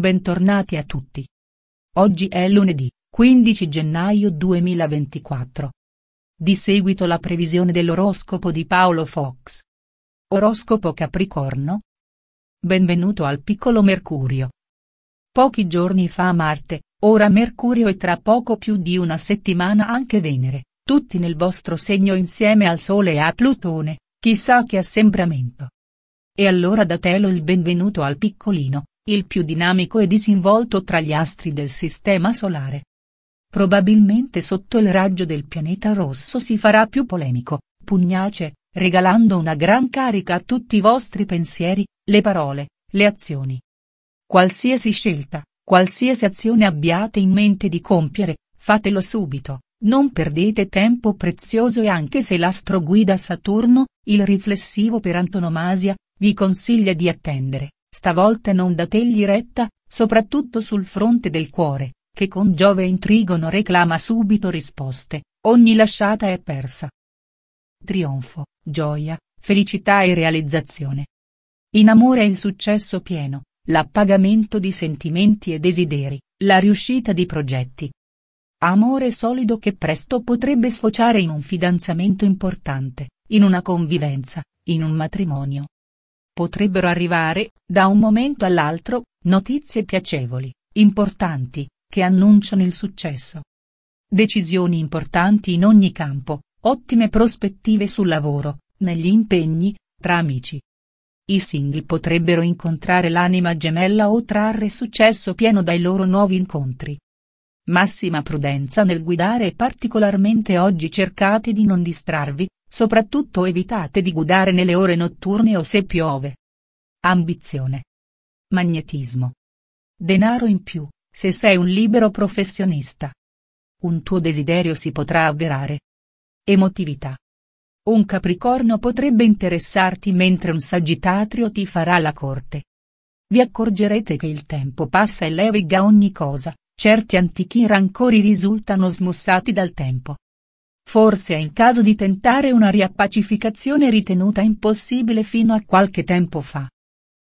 Bentornati a tutti. Oggi è lunedì, 15 gennaio 2024. Di seguito la previsione dell'oroscopo di Paolo Fox. Oroscopo Capricorno. Benvenuto al piccolo Mercurio. Pochi giorni fa Marte, ora Mercurio e tra poco più di una settimana anche Venere, tutti nel vostro segno insieme al Sole e a Plutone, chissà che assembramento. E allora datelo il benvenuto al piccolino, il più dinamico e disinvolto tra gli astri del Sistema Solare. Probabilmente sotto il raggio del pianeta rosso si farà più polemico, pugnace, regalando una gran carica a tutti i vostri pensieri, le parole, le azioni. Qualsiasi scelta, qualsiasi azione abbiate in mente di compiere, fatelo subito, non perdete tempo prezioso e anche se l'astro guida Saturno, il riflessivo per antonomasia, vi consiglia di attendere, Stavolta non dategli retta, soprattutto sul fronte del cuore, che con Giove Intrigono reclama subito risposte, ogni lasciata è persa. Trionfo, gioia, felicità e realizzazione. In amore è il successo pieno, l'appagamento di sentimenti e desideri, la riuscita di progetti. Amore solido che presto potrebbe sfociare in un fidanzamento importante, in una convivenza, in un matrimonio potrebbero arrivare, da un momento all'altro, notizie piacevoli, importanti, che annunciano il successo. Decisioni importanti in ogni campo, ottime prospettive sul lavoro, negli impegni, tra amici. I single potrebbero incontrare l'anima gemella o trarre successo pieno dai loro nuovi incontri. Massima prudenza nel guidare e particolarmente oggi cercate di non distrarvi, soprattutto evitate di guidare nelle ore notturne o se piove. Ambizione. Magnetismo. Denaro in più, se sei un libero professionista. Un tuo desiderio si potrà avverare. Emotività. Un capricorno potrebbe interessarti mentre un sagittario ti farà la corte. Vi accorgerete che il tempo passa e leviga ogni cosa, certi antichi rancori risultano smussati dal tempo. Forse è in caso di tentare una riappacificazione ritenuta impossibile fino a qualche tempo fa.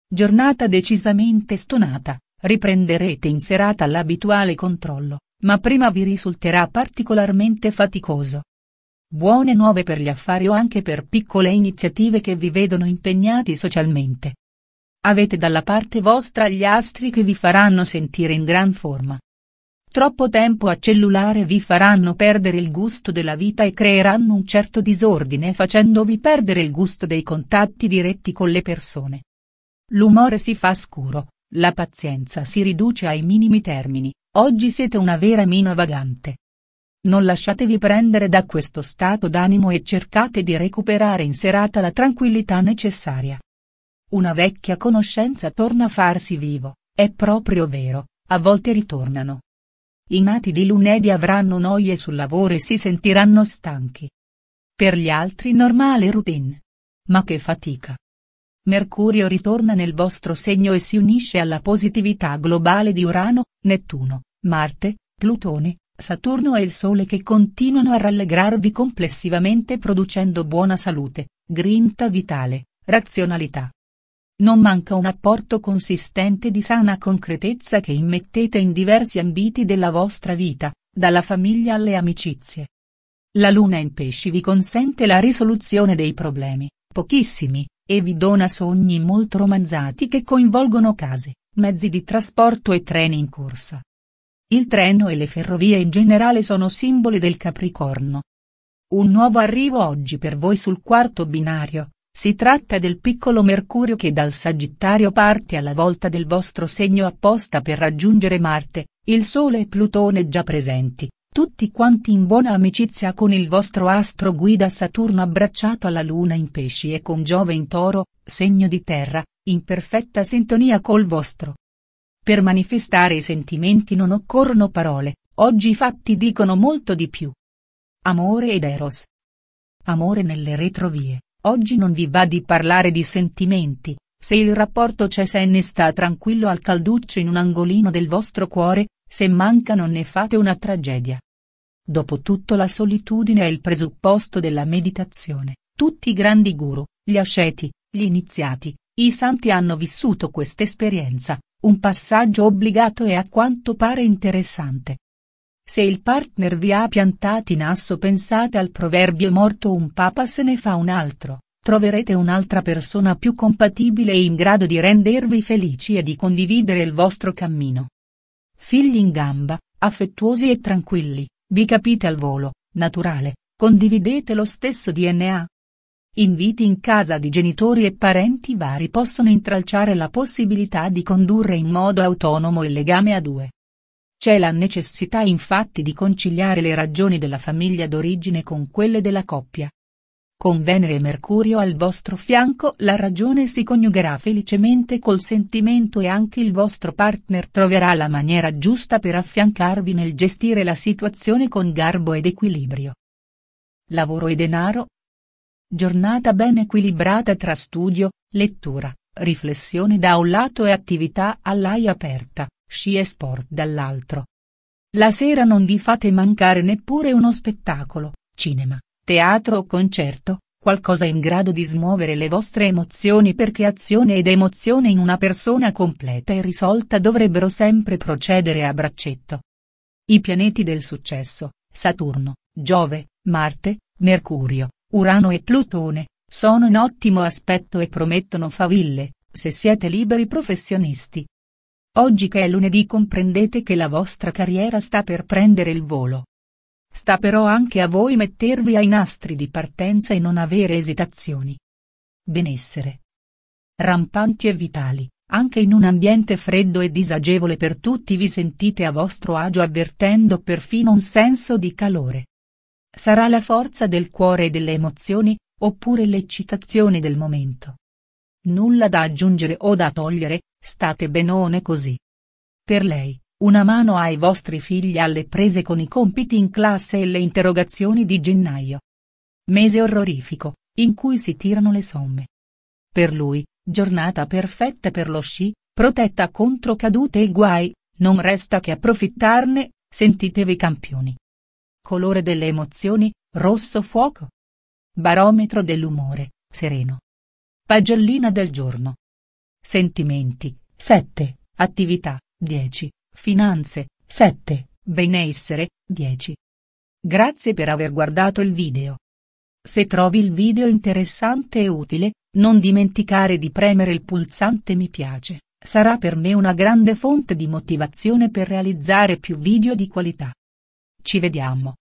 Giornata decisamente stonata, riprenderete in serata l'abituale controllo, ma prima vi risulterà particolarmente faticoso. Buone nuove per gli affari o anche per piccole iniziative che vi vedono impegnati socialmente. Avete dalla parte vostra gli astri che vi faranno sentire in gran forma. Troppo tempo a cellulare vi faranno perdere il gusto della vita e creeranno un certo disordine facendovi perdere il gusto dei contatti diretti con le persone. L'umore si fa scuro, la pazienza si riduce ai minimi termini, oggi siete una vera mina vagante. Non lasciatevi prendere da questo stato d'animo e cercate di recuperare in serata la tranquillità necessaria. Una vecchia conoscenza torna a farsi vivo, è proprio vero, a volte ritornano i nati di lunedì avranno noie sul lavoro e si sentiranno stanchi. Per gli altri normale routine. Ma che fatica. Mercurio ritorna nel vostro segno e si unisce alla positività globale di Urano, Nettuno, Marte, Plutone, Saturno e il Sole che continuano a rallegrarvi complessivamente producendo buona salute, grinta vitale, razionalità, non manca un apporto consistente di sana concretezza che immettete in diversi ambiti della vostra vita, dalla famiglia alle amicizie. La luna in pesci vi consente la risoluzione dei problemi, pochissimi, e vi dona sogni molto romanzati che coinvolgono case, mezzi di trasporto e treni in corsa. Il treno e le ferrovie in generale sono simboli del Capricorno. Un nuovo arrivo oggi per voi sul quarto binario, si tratta del piccolo Mercurio che dal Sagittario parte alla volta del vostro segno apposta per raggiungere Marte, il Sole e Plutone già presenti, tutti quanti in buona amicizia con il vostro astro guida Saturno abbracciato alla Luna in pesci e con Giove in toro, segno di terra, in perfetta sintonia col vostro. Per manifestare i sentimenti non occorrono parole, oggi i fatti dicono molto di più. Amore ed Eros. Amore nelle retrovie Oggi non vi va di parlare di sentimenti, se il rapporto c'è se ne sta tranquillo al calduccio in un angolino del vostro cuore, se manca non ne fate una tragedia. Dopotutto la solitudine è il presupposto della meditazione, tutti i grandi guru, gli asceti, gli iniziati, i santi hanno vissuto quest'esperienza, un passaggio obbligato e a quanto pare interessante. Se il partner vi ha piantati in asso pensate al proverbio morto un papa se ne fa un altro, troverete un'altra persona più compatibile e in grado di rendervi felici e di condividere il vostro cammino. Figli in gamba, affettuosi e tranquilli, vi capite al volo, naturale, condividete lo stesso DNA. Inviti in casa di genitori e parenti vari possono intralciare la possibilità di condurre in modo autonomo il legame a due. C'è la necessità infatti di conciliare le ragioni della famiglia d'origine con quelle della coppia. Con Venere e Mercurio al vostro fianco la ragione si coniugherà felicemente col sentimento e anche il vostro partner troverà la maniera giusta per affiancarvi nel gestire la situazione con garbo ed equilibrio. Lavoro e denaro? Giornata ben equilibrata tra studio, lettura, riflessione da un lato e attività all'aia aperta, sci e sport dall'altro. La sera non vi fate mancare neppure uno spettacolo, cinema, teatro o concerto, qualcosa in grado di smuovere le vostre emozioni perché azione ed emozione in una persona completa e risolta dovrebbero sempre procedere a braccetto. I pianeti del successo, Saturno, Giove, Marte, Mercurio, Urano e Plutone, sono in ottimo aspetto e promettono faville, se siete liberi professionisti. Oggi che è lunedì comprendete che la vostra carriera sta per prendere il volo. Sta però anche a voi mettervi ai nastri di partenza e non avere esitazioni. Benessere. Rampanti e vitali, anche in un ambiente freddo e disagevole per tutti vi sentite a vostro agio avvertendo perfino un senso di calore. Sarà la forza del cuore e delle emozioni, oppure l'eccitazione del momento. Nulla da aggiungere o da togliere, state benone così. Per lei, una mano ai vostri figli alle prese con i compiti in classe e le interrogazioni di gennaio. Mese orrorifico, in cui si tirano le somme. Per lui, giornata perfetta per lo sci, protetta contro cadute e guai, non resta che approfittarne, sentitevi campioni. Colore delle emozioni, rosso fuoco. Barometro dell'umore, sereno. Pagellina del giorno. Sentimenti, 7, attività, 10, finanze, 7, benessere, 10. Grazie per aver guardato il video. Se trovi il video interessante e utile, non dimenticare di premere il pulsante mi piace, sarà per me una grande fonte di motivazione per realizzare più video di qualità. Ci vediamo.